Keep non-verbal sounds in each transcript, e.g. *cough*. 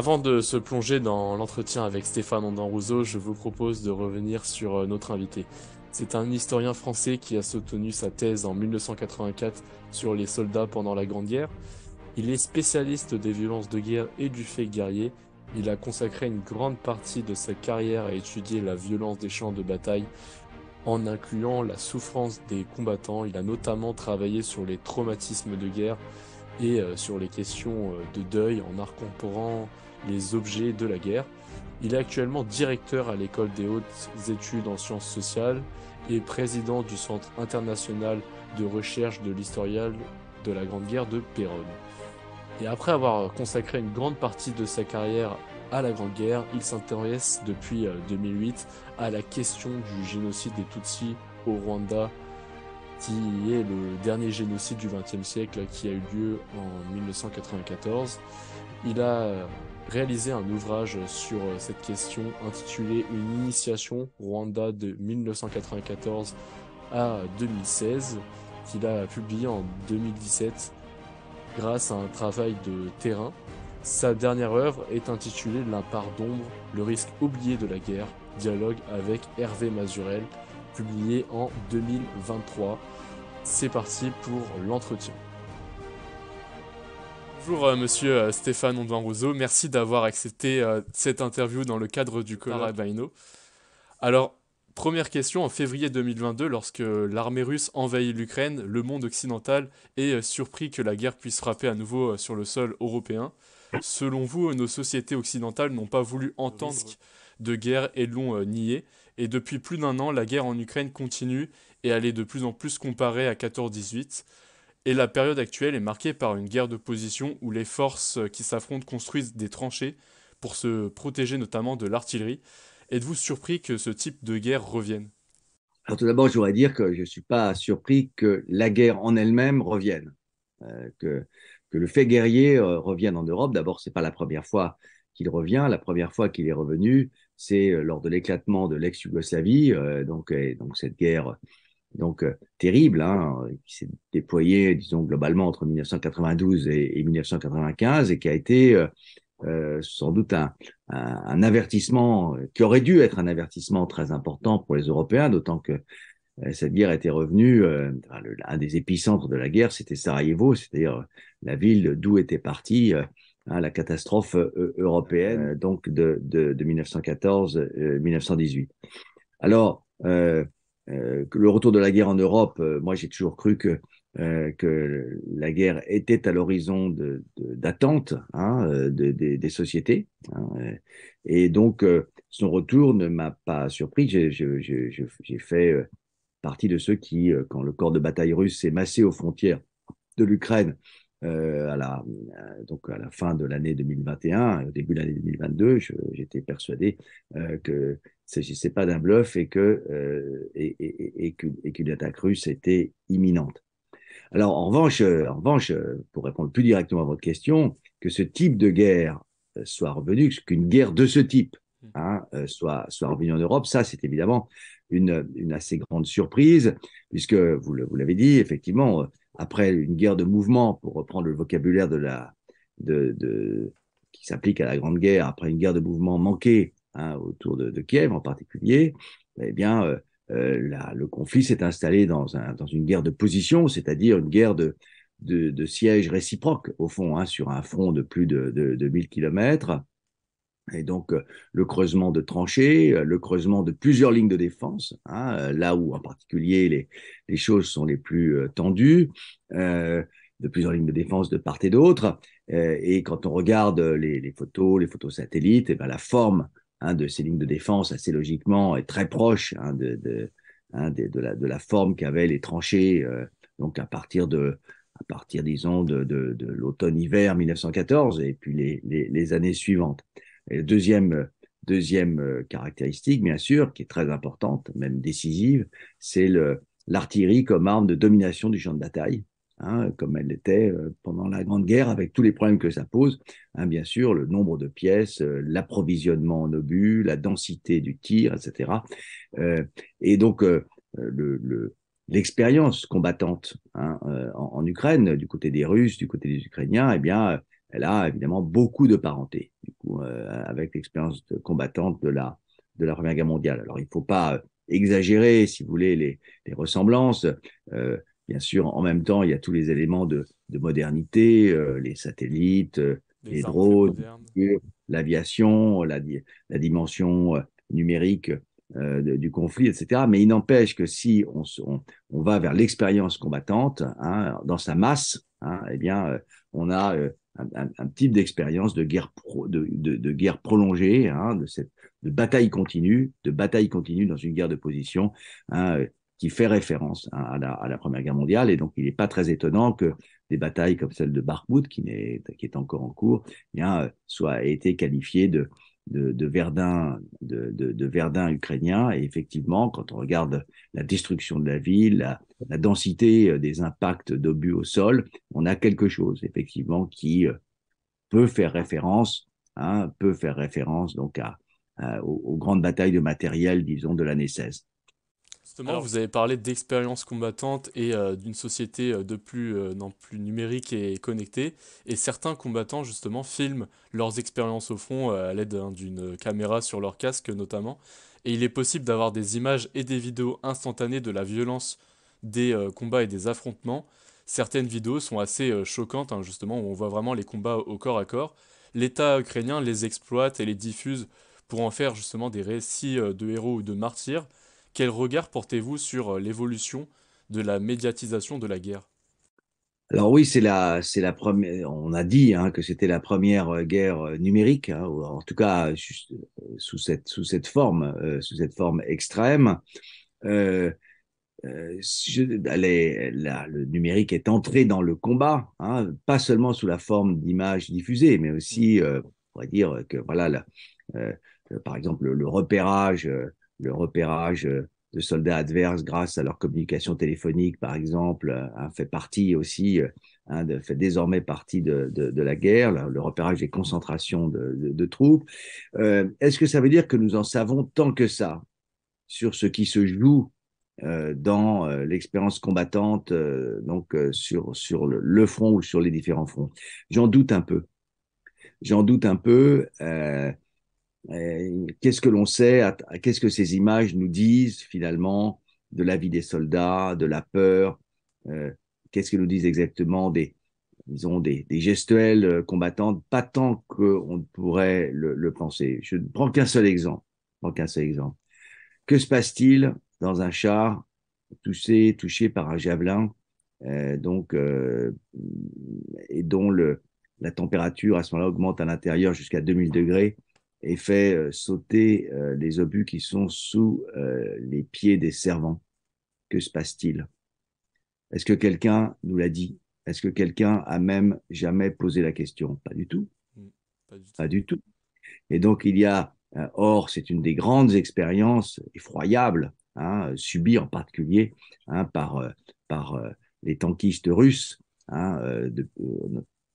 Avant de se plonger dans l'entretien avec Stéphane ondan je vous propose de revenir sur euh, notre invité. C'est un historien français qui a soutenu sa thèse en 1984 sur les soldats pendant la Grande Guerre. Il est spécialiste des violences de guerre et du fait guerrier. Il a consacré une grande partie de sa carrière à étudier la violence des champs de bataille en incluant la souffrance des combattants. Il a notamment travaillé sur les traumatismes de guerre et euh, sur les questions euh, de deuil en incorporant les objets de la guerre. Il est actuellement directeur à l'école des hautes études en sciences sociales et président du Centre international de recherche de l'historial de la Grande Guerre de Péronne. Et après avoir consacré une grande partie de sa carrière à la Grande Guerre, il s'intéresse depuis 2008 euh, à la question du génocide des Tutsis au Rwanda, qui est le dernier génocide du XXe siècle qui a eu lieu en 1994. Il a euh, réalisé un ouvrage sur euh, cette question intitulé Une initiation Rwanda de 1994 à 2016 qu'il a publié en 2017 grâce à un travail de terrain. Sa dernière œuvre est intitulée La part d'ombre, le risque oublié de la guerre, dialogue avec Hervé Mazurel, publié en 2023. C'est parti pour l'entretien. Bonjour euh, Monsieur euh, Stéphane Ondouin Rousseau, merci d'avoir accepté euh, cette interview dans le cadre du Baino. Alors, première question, en février 2022, lorsque l'armée russe envahit l'Ukraine, le monde occidental est surpris que la guerre puisse frapper à nouveau sur le sol européen. Selon vous, nos sociétés occidentales n'ont pas voulu entendre de guerre et l'ont nié. Et depuis plus d'un an, la guerre en Ukraine continue et elle est de plus en plus comparée à 14-18 et la période actuelle est marquée par une guerre de position où les forces qui s'affrontent construisent des tranchées pour se protéger notamment de l'artillerie. Êtes-vous surpris que ce type de guerre revienne alors tout d'abord, je voudrais dire que je ne suis pas surpris que la guerre en elle-même revienne, euh, que, que, le fait guerrier euh, revienne en Europe. D'abord, ce n'est pas la première fois qu'il revient. La première fois qu'il est revenu, c'est euh, lors de l'éclatement de l'ex-Yougoslavie, donc, donc cette guerre donc euh, terrible, hein, qui s'est déployé, disons, globalement entre 1992 et, 1995 et qui a été euh, euh, sans doute un, avertissement qui aurait dû être un avertissement très important pour les Européens, d'autant que cette guerre était revenue, un des épicentres de la guerre, c'était Sarajevo, c'est-à-dire la ville d'où était partie hein, la catastrophe européenne donc de, 1914-1918. Alors, euh, le retour de la guerre en Europe, euh, moi j'ai toujours cru que, euh, que la guerre était à l'horizon d'attente hein, des sociétés. Hein, et donc son retour ne m'a pas surpris. J'ai fait partie de ceux qui, quand le corps de bataille russe s'est massé aux frontières de l'Ukraine, à la, donc à la fin de l'année 2021, au début de l'année 2022, j'étais persuadé que s'agissait pas d'un bluff et que, euh, et, et, et, qu'une, attaque russe était imminente. Alors en revanche, euh, en revanche, euh, pour répondre plus directement à votre question, que ce type de guerre soit revenu, qu'une guerre de ce type hmm. hein, soit, soit revenue en Europe, ça c'est évidemment une, assez grande surprise, puisque vous, vous l'avez dit, effectivement, après une guerre de mouvement, pour reprendre le vocabulaire de la, de, de, qui s'applique à la Grande Guerre, après une guerre de mouvement manquée, Hein, autour de, Kiev en particulier, et eh bien, euh, euh, le conflit s'est installé dans, un, dans, une guerre de position, c'est-à-dire une guerre de, de, de, sièges réciproques, au fond, hein, sur un front de plus de, de, 1000 kilomètres. Et donc, euh, le creusement de tranchées, le creusement de plusieurs lignes de défense, hein, là où en particulier les, les, choses sont les plus tendues, de plusieurs lignes de défense de part et d'autre. et quand on regarde les, photos, les photos satellites, et eh ben, la forme Hein, de ces lignes de défense assez logiquement et très proche hein, hein, de, la, forme qu'avaient les tranchées. Euh, donc à partir de à de, l'automne-hiver 1914 et puis les, années suivantes. Et deuxième euh, caractéristique bien sûr qui est très importante même décisive, c'est l'artillerie comme arme de domination du champ de bataille Hein, comme elle l'était euh, pendant la Grande Guerre, avec tous les problèmes que ça pose. Hein, bien sûr, le nombre de pièces, euh, l'approvisionnement en obus, la densité du tir, etc. Euh, et donc, l'expérience combattante hein, en, Ukraine, du côté des Russes, du côté des Ukrainiens, eh bien, elle a évidemment beaucoup de parenté du coup, avec l'expérience combattante de la, de la Première Guerre mondiale. Alors, il ne faut pas exagérer, si vous voulez, les, ressemblances. Bien sûr, en même temps, il y a tous les éléments de, de modernité, euh, les satellites, euh, les drones, euh, l'aviation, la, la, dimension numérique du conflit, etc. Mais il n'empêche que si on, on, va vers l'expérience combattante, hein, dans sa masse, hein, eh bien, on a un, un, type d'expérience de guerre de, de, guerre prolongée, hein, de cette de bataille continue, de bataille continue dans une guerre de position. Hein, qui fait référence à, la, Première Guerre mondiale. Et donc, il n'est pas très étonnant que des batailles comme celle de Barkmouth, qui, est, qui est encore en cours, eh bien, euh, soit été qualifiée de, de, de, Verdun, de, de, Verdun ukrainien. Et effectivement, quand on regarde la destruction de la ville, la, densité euh, des impacts d'obus au sol, on a quelque chose effectivement qui euh, peut faire référence, hein, peut faire référence donc à, aux, aux, grandes batailles de matériel, disons, de l'année 16 vous avez parlé d'expériences combattantes et euh, d'une société euh, de plus, euh, plus numérique et connectée. Et certains combattants, justement, filment leurs expériences au front à l'aide hein, d'une caméra sur leur casque, notamment. Et il est possible d'avoir des images et des vidéos instantanées de la violence des combats et des affrontements. Certaines vidéos sont assez choquantes, hein, justement, où on voit vraiment les combats au corps à corps. L'État ukrainien les exploite et les diffuse pour en faire justement des récits de héros ou de martyrs. Quel regard portez-vous sur euh, l'évolution de la médiatisation de la guerre alors oui, c'est la, c'est la première. On a dit hein, que c'était la première euh, guerre euh, numérique, hein, ou en tout cas sous cette sous cette forme, sous cette forme extrême. le numérique est entré dans le combat, hein, pas seulement sous la forme d'images diffusées, mais aussi, on pourrait dire que voilà, par exemple, le repérage le repérage euh, de soldats adverses grâce à leur communication téléphonique, par exemple, euh, fait partie aussi, euh, hein, de, fait désormais partie de, de, de la guerre, le, repérage des concentrations de, troupes. Est-ce que ça veut dire que nous en savons tant que ça sur ce qui se joue dans l'expérience combattante, donc sur, sur le, le, front ou sur les différents fronts J'en doute un peu. J'en doute un peu. Euh, euh, qu'est-ce que l'on sait Qu'est-ce que ces images nous disent finalement de la vie des soldats, de la peur euh, Qu'est-ce que nous disent exactement des, disons, des, des gestuelles euh, combattantes Pas tant qu'on pourrait le, penser. Je ne prends qu'un seul exemple. Prends qu'un seul exemple. Que se passe-t-il dans un char touché, touché par un javelin, euh, donc euh, et dont le, la température à ce moment-là augmente à l'intérieur jusqu'à 2000 degrés et fait euh, sauter euh, les obus qui sont sous euh, les pieds des servants. Que se passe-t-il Est-ce que quelqu'un nous l'a dit Est-ce que quelqu'un a même jamais posé la question Pas du tout. Hmm, pas du tout. Et donc il y a, or c'est une des grandes expériences effroyables hein, subies en particulier hein, par, par les tankistes russes, hein, de,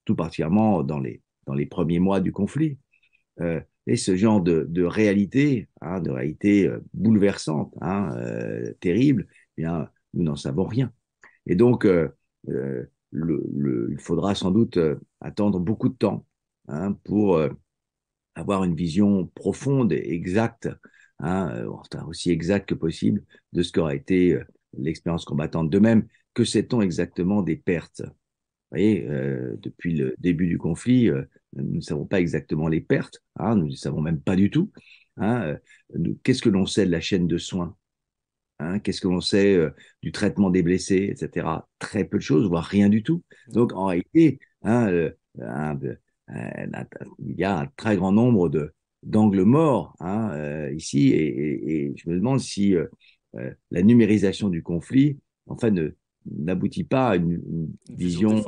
tout particulièrement dans les, dans les premiers mois du conflit. Euh, et ce genre de, réalité, de réalité hein, euh, bouleversante, hein, euh, terrible, eh nous n'en savons rien. Et donc, euh, il faudra sans doute attendre beaucoup de temps hein, pour avoir une vision profonde et exacte, aussi exacte que possible, de ce qu'aura été l'expérience combattante. De même, que sait-on exactement des pertes vous voyez, euh, depuis le début du conflit, euh, nous ne savons pas exactement les pertes, hein, nous ne savons même pas du tout. Hein, euh, qu'est-ce que l'on sait de la chaîne de soins hein, Qu'est-ce que l'on sait du traitement des blessés, etc. Très peu de choses, voire rien du tout. Donc en réalité, il y a un très grand nombre de d'angles morts ici, et, je me demande si la numérisation du conflit, enfin, ne, n'aboutit pas à une, vision,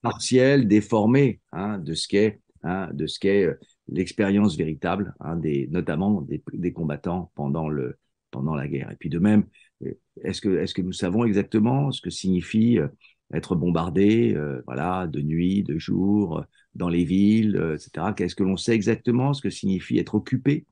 partielle, déformée hein, de ce qu'est hein, de ce qu'est euh, l'expérience véritable, hein, des, notamment des, combattants pendant le pendant la guerre. Et puis de même, euh, est-ce que est-ce que nous savons exactement ce que signifie euh, être bombardé, voilà, de nuit, de jour, dans les villes, etc. Qu'est-ce que l'on sait exactement ce que signifie être occupé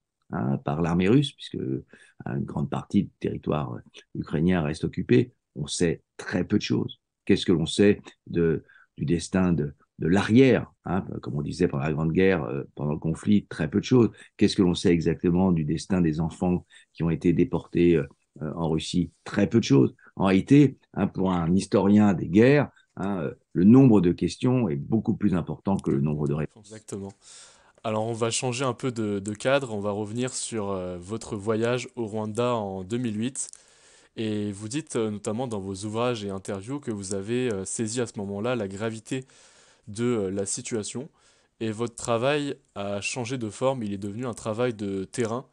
par l'armée russe, puisque une grande partie du territoire ukrainien reste occupé on sait très peu de choses. Qu'est-ce que l'on sait du destin de, l'arrière, hein, comme on disait pendant la Grande Guerre, euh, pendant le conflit, très peu de choses. Qu'est-ce que l'on sait exactement du destin des enfants qui ont été déportés euh, euh, en Russie Très peu de choses. En réalité, hein, pour un historien des guerres, hein, le nombre de questions est beaucoup plus important que le nombre de réponses. Exactement. Alors on va changer un peu de cadre, on va revenir sur votre voyage au Rwanda en 2008. Et vous dites euh, notamment dans vos ouvrages et interviews que vous avez euh, saisi à ce moment-là la gravité de euh, la situation. Et votre travail a changé de forme, il est devenu un travail de terrain,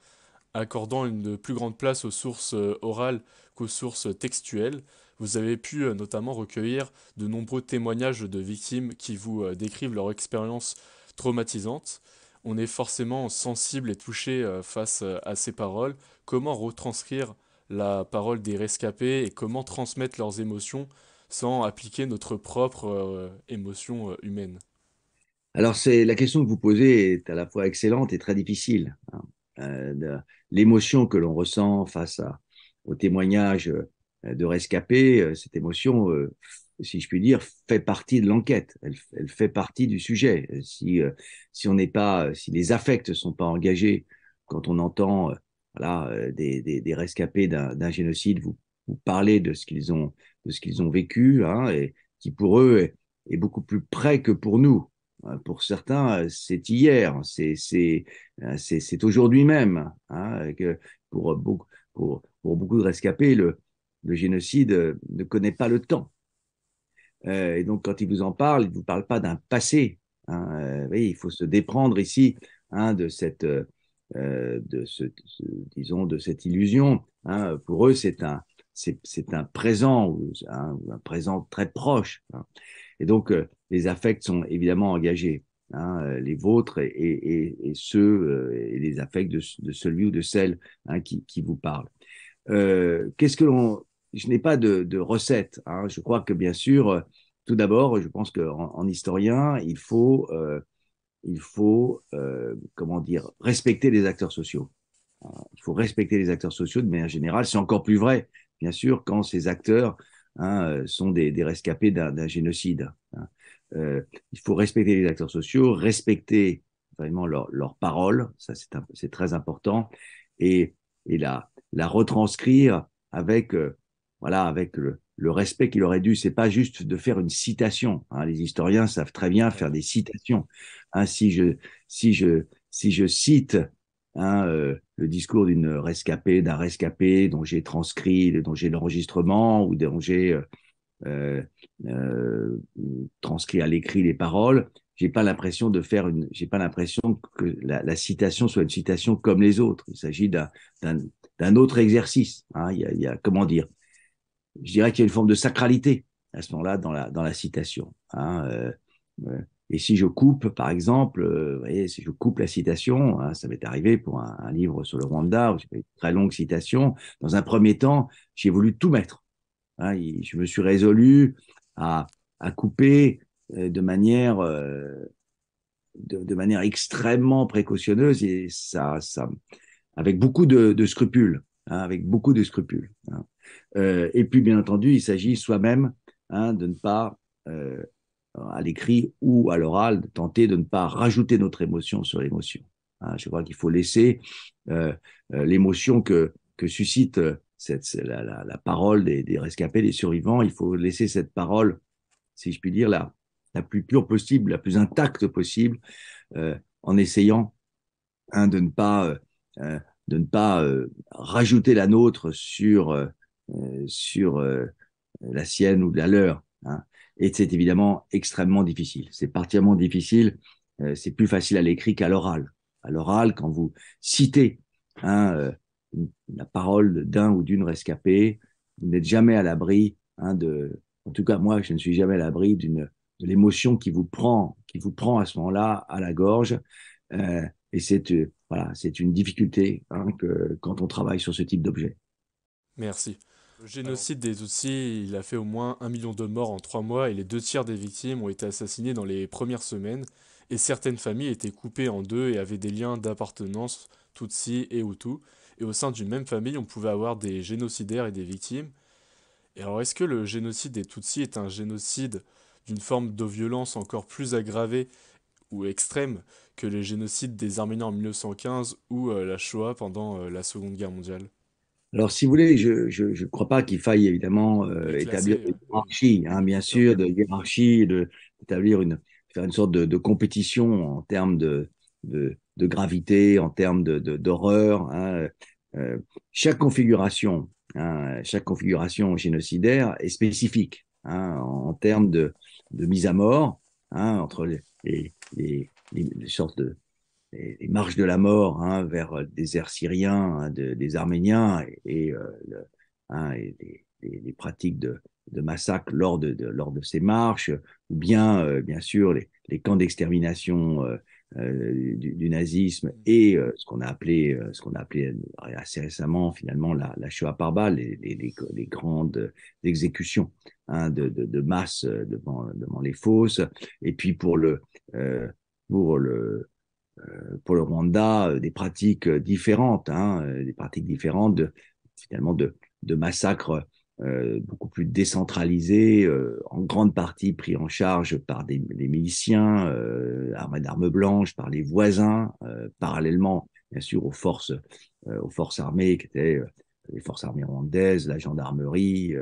accordant une plus grande place aux sources orales qu'aux sources textuelles. Vous avez pu notamment recueillir de nombreux témoignages de victimes qui vous décrivent leur expérience traumatisante. On est forcément sensible et touché face à ces paroles. Comment retranscrire la parole des rescapés et comment transmettre leurs émotions sans appliquer notre propre euh, émotion euh, humaine Alors, c'est la question que vous posez est à la fois excellente et très difficile. Hein. Euh, l'émotion que l'on ressent face à, au témoignage de rescapés, cette émotion, si je puis dire, fait partie de l'enquête. Elle, fait partie du sujet. Si, si on n'est pas, si les affects ne sont pas engagés quand on entend voilà, euh, des, des, rescapés d'un génocide, vous, vous parlez de ce qu'ils ont, de ce qu'ils ont vécu, hein, et qui pour eux est, beaucoup plus près que pour nous. Euh, pour certains, euh, c'est hier, c'est c'est aujourd'hui même. Hein, que pour, beaucoup, pour, pour beaucoup de rescapés, le, génocide ne connaît pas le temps. et donc, quand il vous en parle, il ne vous parle pas d'un passé. Hein, il faut se déprendre ici de cette, euh, de ce, disons, de cette illusion. Hein. Pour eux, c'est un, c'est un présent, hein, un, présent très proche. Hein. Et donc, euh, les affects sont évidemment engagés, les vôtres et, ceux, euh, et les affects de, celui ou de celle qui, vous parle. Qu'est-ce que l'on... Je n'ai pas de, recette. Je crois que, bien sûr, tout d'abord, je pense qu'en historien, il faut il faut, euh, comment dire, respecter les acteurs sociaux. Euh, il faut respecter les acteurs sociaux de manière générale. C'est encore plus vrai, bien sûr, quand ces acteurs hein, euh, sont des, des rescapés d'un génocide. Hein. il faut respecter les acteurs sociaux, respecter vraiment leurs leur paroles, ça c'est très important, et, et la, la retranscrire avec, voilà, avec le, le respect qu'il aurait dû, c'est pas juste de faire une citation. Hein. Les historiens savent très bien faire des citations. Hein, si je cite hein, euh, le discours d'une rescapée, d'un rescapé dont j'ai transcrit, dont j'ai l'enregistrement ou dont j'ai euh, euh, transcrit à l'écrit les paroles, j'ai pas l'impression de faire une, j'ai pas l'impression que la, citation soit une citation comme les autres. Il s'agit d'un autre exercice. il y a, comment dire, je dirais qu'il y a une forme de sacralité à ce moment-là dans la, dans la citation. Hein, euh, euh, et si je coupe, par exemple, euh, vous voyez, si je coupe la citation, hein, ça m'est arrivé pour un, livre sur le Rwanda, où j'ai fait une très longue citation, dans un premier temps, j'ai voulu tout mettre. Hein, je me suis résolu à, à couper de manière... De, de, manière extrêmement précautionneuse et ça, ça avec beaucoup de, de scrupules. Hein, avec beaucoup de scrupules. Hein. Euh, et puis, bien entendu, il s'agit soi-même hein, de ne pas, euh, à l'écrit ou à l'oral, de tenter de ne pas rajouter notre émotion sur l'émotion. je crois qu'il faut laisser euh, l'émotion que, que suscite cette, la, parole des, rescapés, des survivants. Il faut laisser cette parole, si je puis dire, la plus pure possible, la plus intacte possible, en essayant de ne pas de ne pas euh, rajouter la nôtre sur, euh, euh, sur la sienne ou la leur. Hein. Et c'est évidemment extrêmement difficile. C'est particulièrement difficile. c'est plus facile à l'écrit qu'à l'oral. À l'oral, quand vous citez hein, la parole d'un ou d'une rescapée, vous n'êtes jamais à l'abri hein, de. En tout cas, moi, je ne suis jamais à l'abri d'une de l'émotion qui vous prend, qui vous prend à ce moment-là à la gorge. et c'est voilà, c'est une difficulté hein, quand on travaille sur ce type d'objet. Merci. Le génocide des Tutsis, il a fait au moins un million de morts en trois mois et les deux tiers des victimes ont été assassinées dans les premières semaines et certaines familles étaient coupées en deux et avaient des liens d'appartenance Tutsi et Hutu. Et au sein d'une même famille, on pouvait avoir des génocidaires et des victimes. Et alors, est-ce que le génocide des Tutsis est un génocide d'une forme de violence encore plus aggravée ou extrême que les génocides des Arméniens en 1915 ou euh, la Shoah pendant euh, la Seconde Guerre mondiale alors, si vous voulez, je ne crois pas qu'il faille évidemment euh, établir une hiérarchie, hein, bien sûr, de hiérarchie, d'établir une, une sorte de, compétition en termes de, de, gravité, en termes d'horreur. Hein, chaque configuration, hein, chaque configuration génocidaire est spécifique en, termes de, mise à mort entre les, les, sortes de les, marches de la mort hein, vers euh, des airs syriens, hein, des Arméniens et, les euh, hein, et des, pratiques de, de massacre lors de, de, lors de ces marches, ou bien, euh, bien sûr, les, les camps d'extermination euh, euh du, du, nazisme et ce qu'on a appelé, ce qu'on a appelé assez récemment, finalement, la, la Shoah par balle, les, les, grandes exécutions hein, de, de, de, masse devant, devant les fosses. Et puis pour le pour le euh, pour le Rwanda euh, des pratiques euh, différentes, hein, des pratiques différentes de finalement de, de massacres beaucoup plus décentralisés, en grande partie pris en charge par des, des miliciens euh, armés d'armes blanches, par les voisins, parallèlement bien sûr aux forces aux forces armées qui étaient les forces armées rwandaises, la gendarmerie,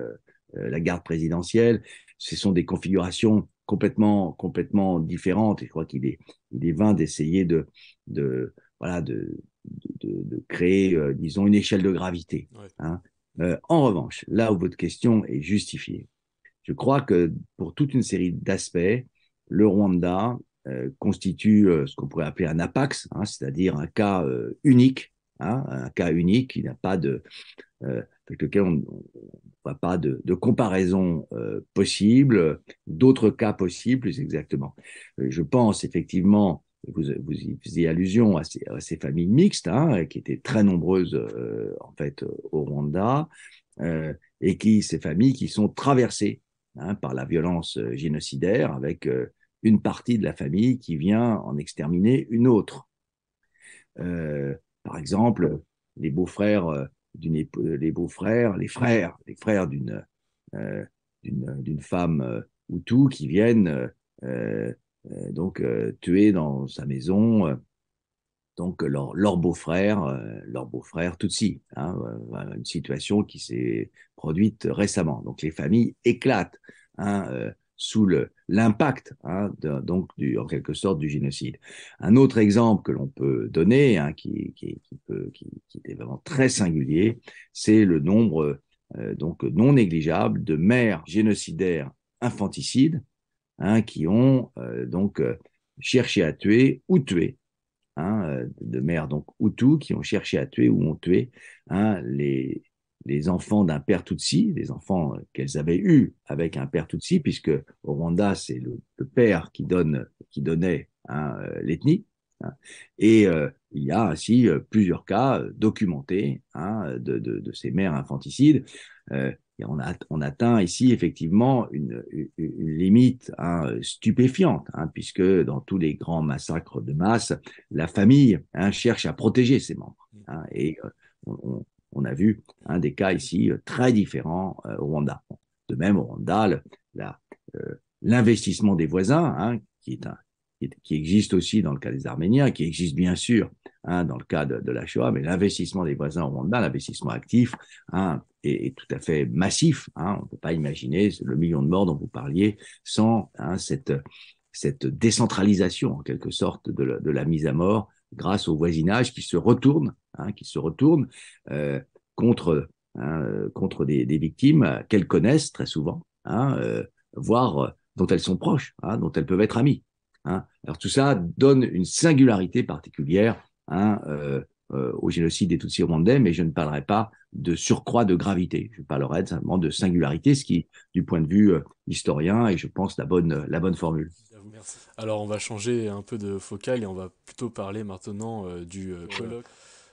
la garde présidentielle. Ce sont des configurations complètement, complètement différente. Et je crois qu'il est, il est vain d'essayer de, de, voilà, de, de, créer, euh, disons, une échelle de gravité. Hein. Euh, en revanche, là où votre question est justifiée, je crois que pour toute une série d'aspects, le Rwanda euh, constitue ce qu'on pourrait appeler un apax, hein, c'est-à-dire un cas unique, hein, un cas unique qui n'a pas de avec lequel on ne voit pas de, comparaison euh, possible, d'autres cas possibles plus exactement. Euh, je pense effectivement, vous, vous y faisiez allusion à ces, familles mixtes, hein, qui étaient très nombreuses euh, en fait au Rwanda, et qui ces familles qui sont traversées hein, par la violence génocidaire, avec une partie de la famille qui vient en exterminer une autre. par exemple, les beaux-frères euh, les beaux-frères, les frères, les frères d'une euh, euh, d'une femme ou Hutu qui viennent donc tuer dans sa maison donc leur, beau-frère, leur beau-frère Tutsi. Hein, une situation qui s'est produite récemment. Donc les familles éclatent. Hein, sous l'impact, hein, donc du, en quelque sorte du génocide. Un autre exemple que l'on peut donner, hein, qui, qui, est vraiment très singulier, c'est le nombre euh, donc non négligeable de mères génocidaires infanticides hein, qui ont euh, donc euh, cherché à tuer ou tuer de mères donc Hutus qui ont cherché à tuer ou ont tué les les enfants d'un père Tutsi, les enfants euh, qu'elles avaient eus avec un père Tutsi, puisque au Rwanda, c'est le, père qui, donne, qui donnait hein, euh, l'ethnie. Hein. Et euh, il y a ainsi plusieurs cas documentés hein, de, ces mères infanticides. et on, atteint ici effectivement une, limite stupéfiante, puisque dans tous les grands massacres de masse, la famille cherche à protéger ses membres. et on a vu hein, des cas ici euh, très différents euh, au Rwanda. De même, au Rwanda, euh, l'investissement des voisins, hein, qui, qui, existe aussi dans le cas des Arméniens, qui existe bien sûr hein, dans le cas de, de la Shoah, mais l'investissement des voisins au Rwanda, l'investissement actif, hein, est, tout à fait massif. on ne peut pas imaginer le million de morts dont vous parliez sans cette, cette décentralisation, en quelque sorte, de la mise à mort grâce au voisinage qui se retourne Hein, qui se retournent euh, contre, hein, euh, contre des, victimes euh, qu'elles connaissent très souvent, hein, voire dont elles sont proches, dont elles peuvent être amies. Alors tout ça donne une singularité particulière au génocide des tutsi rwandais, mais je ne parlerai pas de surcroît de gravité. Je parlerai simplement de singularité, ce qui, du point de vue historien, est, je pense, la bonne, la bonne formule. Alors, on va changer un peu de focal et on va plutôt parler maintenant du colloque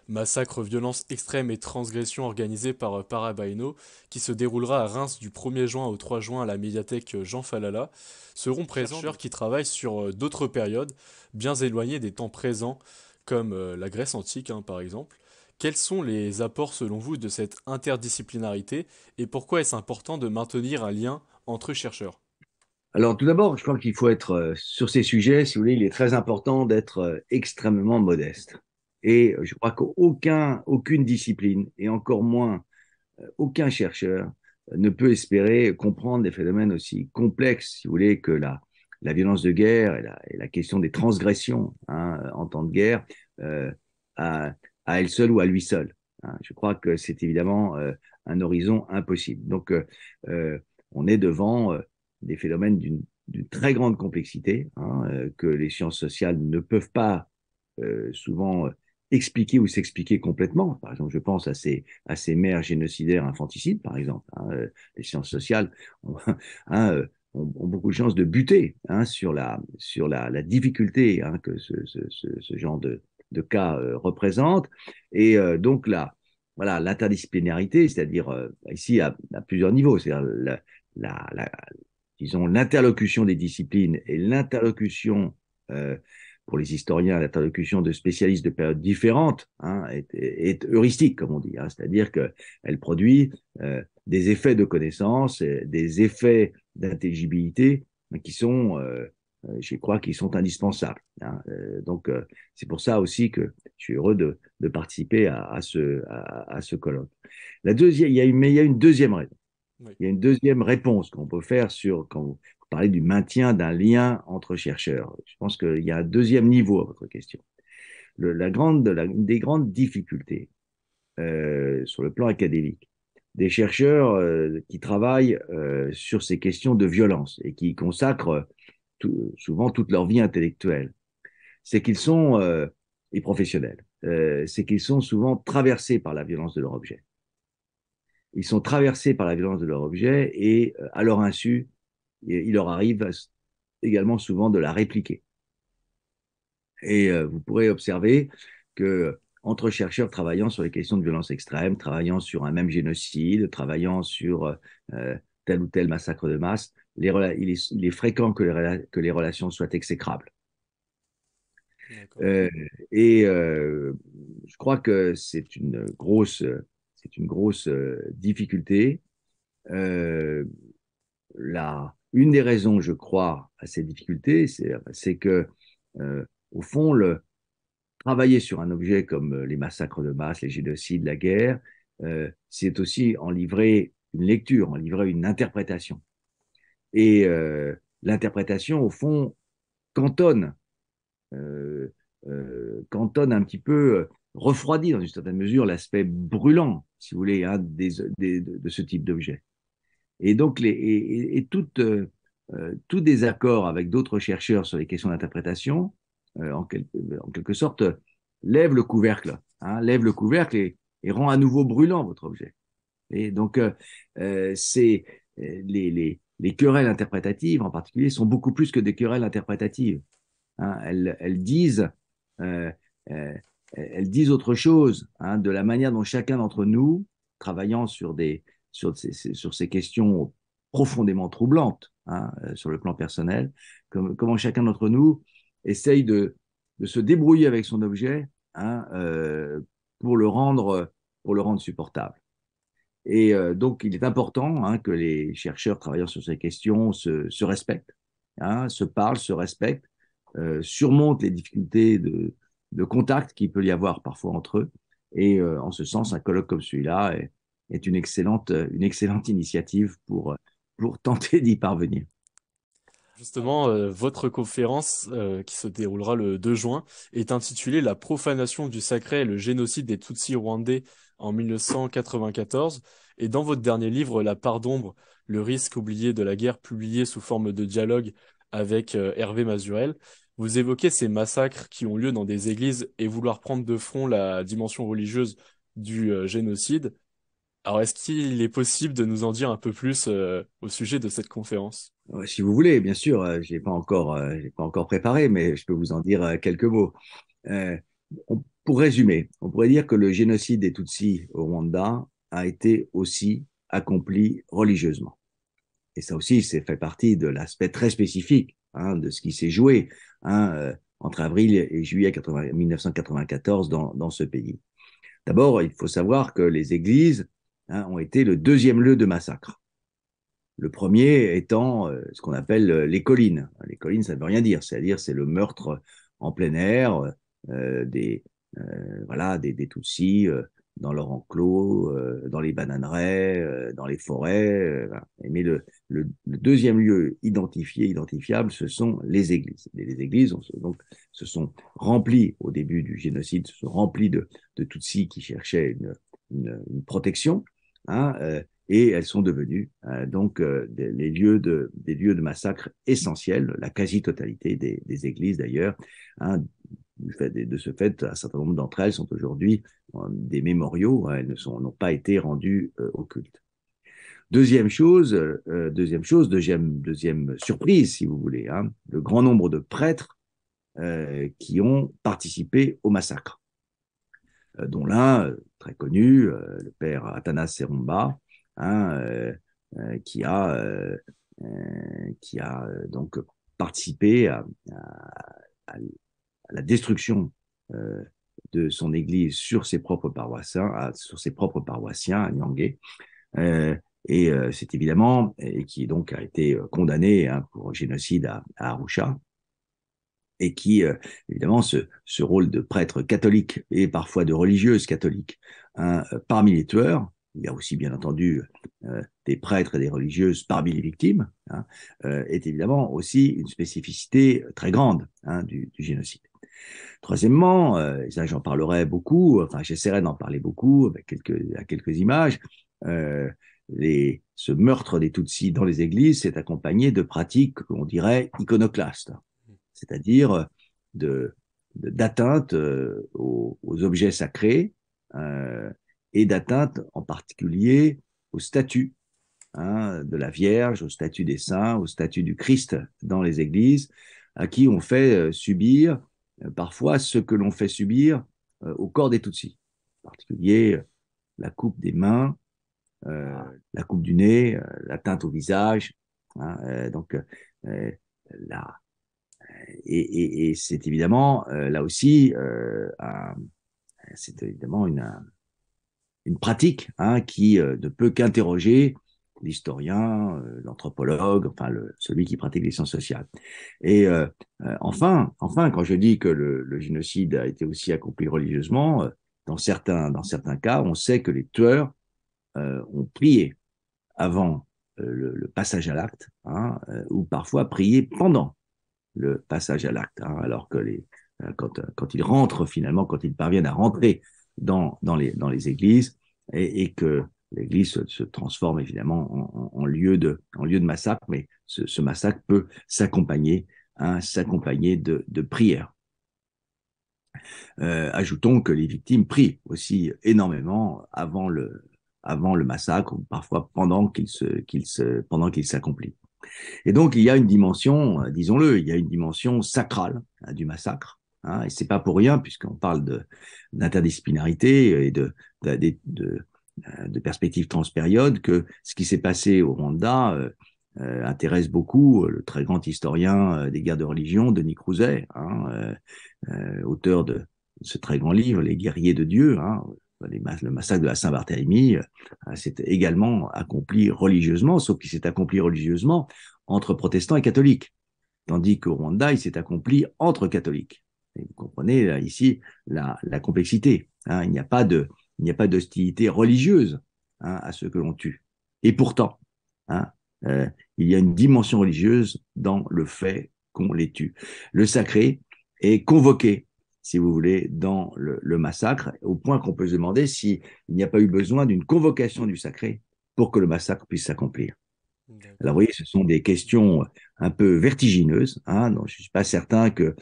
massacre, violence extrême et transgression organisée par euh, Parabaino, qui se déroulera à Reims du 1er juin au 3 juin à la médiathèque euh, Jean Falala, seront chercheurs qui travaillent sur euh, d'autres périodes, bien éloignées des temps présents, comme la Grèce antique hein, par exemple. Quels sont les apports selon vous de cette interdisciplinarité et pourquoi est-ce important de maintenir un lien entre chercheurs alors tout d'abord, je crois qu'il faut être sur ces sujets, si vous voulez, il est très important d'être extrêmement modeste. Et je crois qu'aucune aucune discipline, et encore moins euh, aucun chercheur, euh, ne peut espérer comprendre des phénomènes aussi complexes, si vous voulez, que la, la violence de guerre et la, question des transgressions hein, en temps de guerre euh, à, elle seule ou à lui seul. Hein. Je crois que c'est évidemment un horizon impossible. Donc, on est devant des phénomènes d'une très grande complexité hein, que les sciences sociales ne peuvent pas souvent expliquer ou s'expliquer complètement. Par exemple, je pense à ces, à ces mères génocidaires infanticides, par exemple. Hein, euh, les sciences sociales ont, *laughs* hein, euh, beaucoup de chances de buter hein, sur la, sur la, difficulté hein, que ce, genre de, cas euh, représente. Et donc là, voilà, l'interdisciplinarité, c'est-à-dire ici à, plusieurs niveaux, c'est-à-dire la, la, disons l'interlocution des disciplines et l'interlocution pour les historiens, l'interlocution de spécialistes de périodes différentes hein, est, heuristique, comme on dit, hein. c'est-à-dire qu'elle produit euh, des effets de connaissance, euh, des effets d'intelligibilité hein, qui sont, euh, je crois, qui sont indispensables. donc, c'est pour ça aussi que je suis heureux de, participer à, ce, à, ce colloque. La deuxième, il y a une, mais il y a une deuxième raison. Il y a une deuxième réponse qu'on peut faire sur quand, parler du maintien d'un lien entre chercheurs. Je pense qu'il y a un deuxième niveau à votre question. la grande, des grandes difficultés euh, sur le plan académique des chercheurs euh, qui travaillent euh, sur ces questions de violence et qui consacrent souvent toute leur vie intellectuelle, c'est qu'ils sont, et professionnels, c'est qu'ils sont souvent traversés par la violence de leur objet. Ils sont traversés par la violence de leur objet et, à leur insu, il leur arrive également souvent de la répliquer. Et euh, vous pourrez observer que entre chercheurs travaillant sur les questions de violence extrême, travaillant sur un même génocide, travaillant sur euh, euh, tel ou tel massacre de masse, il, est, fréquent que les, relations soient exécrables. et je crois que c'est une grosse, c'est une grosse difficulté. la, une des raisons, je crois, à ces difficultés, c'est que, euh, au fond, le, travailler sur un objet comme euh, les massacres de masse, les génocides, la guerre, euh, c'est aussi en livrer une lecture, en livrer une interprétation. Et l'interprétation, au fond, cantonne, cantonne un petit peu, refroidit dans une certaine mesure l'aspect brûlant, si vous voulez, hein, de ce type d'objet. Et donc, les, et, et tout euh, euh, désaccord avec d'autres chercheurs sur les questions d'interprétation, euh, en, quelque sorte, lève le couvercle, hein, lève le couvercle et, rend à nouveau brûlant votre objet. Et donc, c'est les, querelles interprétatives, en particulier, sont beaucoup plus que des querelles interprétatives. Hein. elles, disent, elles disent autre chose hein, de la manière dont chacun d'entre nous, travaillant sur des, sur ces, questions profondément troublantes hein, euh, sur le plan personnel, comment chacun d'entre nous essaye de, se débrouiller avec son objet hein, euh, pour, le rendre, pour le rendre supportable. Et euh, donc, il est important hein, que les chercheurs travaillant sur ces questions se, respectent, se parlent, se respectent, surmontent les difficultés de, de contact qu'il peut y avoir parfois entre eux. Et en ce sens, un colloque comme celui-là est, est une excellente, euh, une excellente initiative pour, euh, pour tenter d'y parvenir. Justement, euh, votre conférence qui se déroulera le 2 juin est intitulée La profanation du sacré et le génocide des Tutsis rwandais en 1994. Et dans votre dernier livre, La part d'ombre, le risque oublié de la guerre, publié sous forme de dialogue avec Hervé Mazurel, vous évoquez ces massacres qui ont lieu dans des églises et vouloir prendre de front la dimension religieuse du génocide alors, est-ce qu'il est possible de nous en dire un peu plus euh, au sujet de cette conférence Si vous voulez, bien sûr. Euh, j'ai je n'ai pas, encore, euh, pas encore préparé, mais je peux vous en dire euh, quelques mots. pour résumer, on pourrait dire que le génocide des Tutsis au Rwanda a été aussi accompli religieusement. Et ça aussi, c'est fait partie de l'aspect très spécifique hein, de ce qui s'est joué hein, entre avril et juillet 1994 dans, dans ce pays. D'abord, il faut savoir que les églises Hein, ont été le deuxième lieu de massacre. Le premier étant euh, ce qu'on appelle euh, les collines. Les collines, ça ne veut rien dire, c'est-à-dire c'est le meurtre en plein air euh, des voilà des, Tutsis dans leur enclos, dans les bananeraies, dans les forêts. Mais le, deuxième lieu identifié, identifiable, ce sont les églises. les, églises se, donc, se sont remplies au début du génocide, se sont remplies de, de Tutsis qui cherchaient une, une, protection, hein, euh, et elles sont devenues euh, donc euh, des, lieux de, des lieux de massacre essentiels, la quasi-totalité des, églises d'ailleurs. Hein, de ce fait, un certain nombre d'entre elles sont aujourd'hui des mémoriaux, hein, elles ne sont, n'ont pas été rendues au culte. Deuxième chose, deuxième chose, deuxième, deuxième surprise, si vous voulez, hein, le grand nombre de prêtres qui ont participé au massacre. Euh, dont l'un, euh, très connu, euh, le père Athanas Serumba, hein, qui a, qui a donc participé à, la destruction de son église sur ses propres paroissiens, sur ses propres paroissiens à Nyangé. et c'est évidemment, et qui donc a été condamné hein, pour génocide à, à Arusha, et qui, euh, évidemment, ce, rôle de prêtre catholique et parfois de religieuse catholique hein, parmi les tueurs, il y a aussi bien entendu euh, des prêtres et des religieuses parmi les victimes, hein, euh, est évidemment aussi une spécificité très grande hein, du, génocide. Troisièmement, j'en parlerai beaucoup, enfin j'essaierai d'en parler beaucoup avec quelques, à quelques images, ce meurtre des Tutsis dans les églises s'est accompagné de pratiques, qu'on dirait, iconoclastes c'est-à-dire euh, de, d'atteinte euh, aux, objets sacrés euh, et d'atteinte en particulier au statut hein, de la Vierge, au statut des saints, au statut du Christ dans les églises, à qui on fait subir parfois ce que l'on fait subir au corps des Tutsis, en particulier la coupe des mains, la coupe du nez, l'atteinte au visage. Hein, donc la, et, c'est évidemment euh, là aussi euh, c'est évidemment une une pratique hein, qui euh, ne peut qu'interroger l'historien, l'anthropologue, enfin celui qui pratique les sciences sociales. Et enfin, enfin, quand je dis que le, génocide a été aussi accompli religieusement, dans certains dans certains cas, on sait que les tueurs ont prié avant le, passage à l'acte, hein, ou parfois prié pendant le passage à l'acte, hein, alors que euh, euh, quand, ils rentrent finalement, quand ils parviennent à rentrer dans, les, églises, et, que l'Église se, transforme évidemment en, lieu de, massacre, mais ce, massacre peut s'accompagner hein, de, prières. Euh, ajoutons que les victimes prient aussi énormément avant le, massacre, ou parfois pendant qu'il se, pendant qu'il s'accomplit. Et donc il y a une dimension, euh, disons-le, il y a une dimension sacrale hein, du massacre. Hein, et c'est pas pour rien puisqu'on parle d'interdisciplinarité et de euh, perspectives transpériode que ce qui s'est passé au Rwanda euh, intéresse beaucoup le très grand historien des guerres de religion, Denis Crouzet, hein, auteur de ce très grand livre, Les guerriers de Dieu, hein, euh, le massacre de la Saint-Barthélemy euh, euh, s'est également accompli religieusement, sauf qu'il s'est accompli religieusement entre protestants et catholiques, tandis qu'au Rwanda, il s'est accompli entre catholiques. Et vous comprenez ici la, complexité. Hein. il n'y a pas il n'y a pas d'hostilité religieuse hein, à ceux que l'on tue. Et pourtant, hein, il y a une dimension religieuse dans le fait qu'on les tue. Le sacré est convoqué si vous voulez, dans le, massacre, au point qu'on peut se demander s'il n'y a pas eu besoin d'une convocation du sacré pour que le massacre puisse s'accomplir. Alors vous voyez, ce sont des questions un peu vertigineuses. Hein je ne suis pas certain que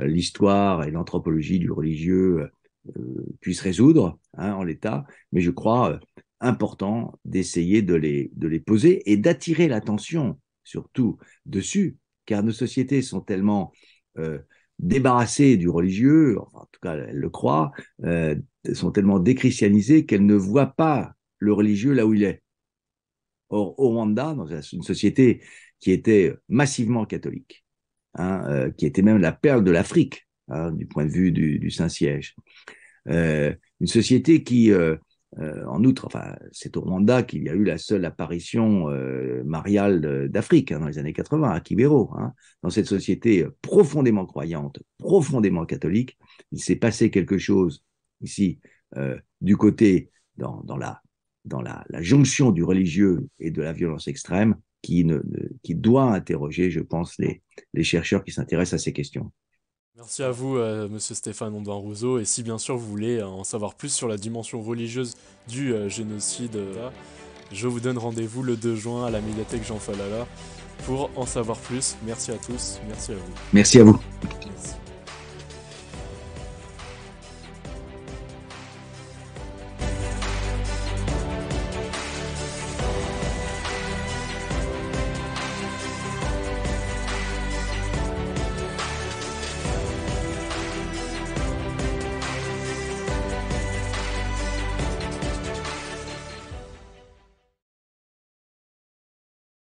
euh, l'histoire et l'anthropologie du religieux euh, puissent résoudre hein, en l'état, mais je crois euh, important d'essayer de les, de les poser et d'attirer l'attention surtout dessus, car nos sociétés sont tellement débarrassées du religieux, en tout cas elles le croient, euh, sont tellement déchristianisées qu'elles ne voient pas le religieux là où il est. Or, au Rwanda, dans une société qui était massivement catholique, hein, euh, qui était même la perle de l'Afrique hein, du point de vue du, Saint-Siège, euh, une société qui, euh, en outre, enfin, c'est au Rwanda qu'il y a eu la seule apparition euh, mariale d'Afrique hein, dans les années 80, à Kibero. Hein. dans cette société euh, profondément croyante, profondément catholique, il s'est passé quelque chose ici du côté, dans, dans la, dans la, jonction du religieux et de la violence extrême, qui, doit interroger, je pense, les chercheurs qui s'intéressent à ces questions. Merci à vous, euh, monsieur Stéphane Ondoin Rousseau. Et si bien sûr vous voulez euh, en savoir plus sur la dimension religieuse du euh, génocide, je vous donne rendez-vous le 2 juin à la médiathèque Jean Falala pour en savoir plus. Merci à tous, merci à vous. Merci à vous.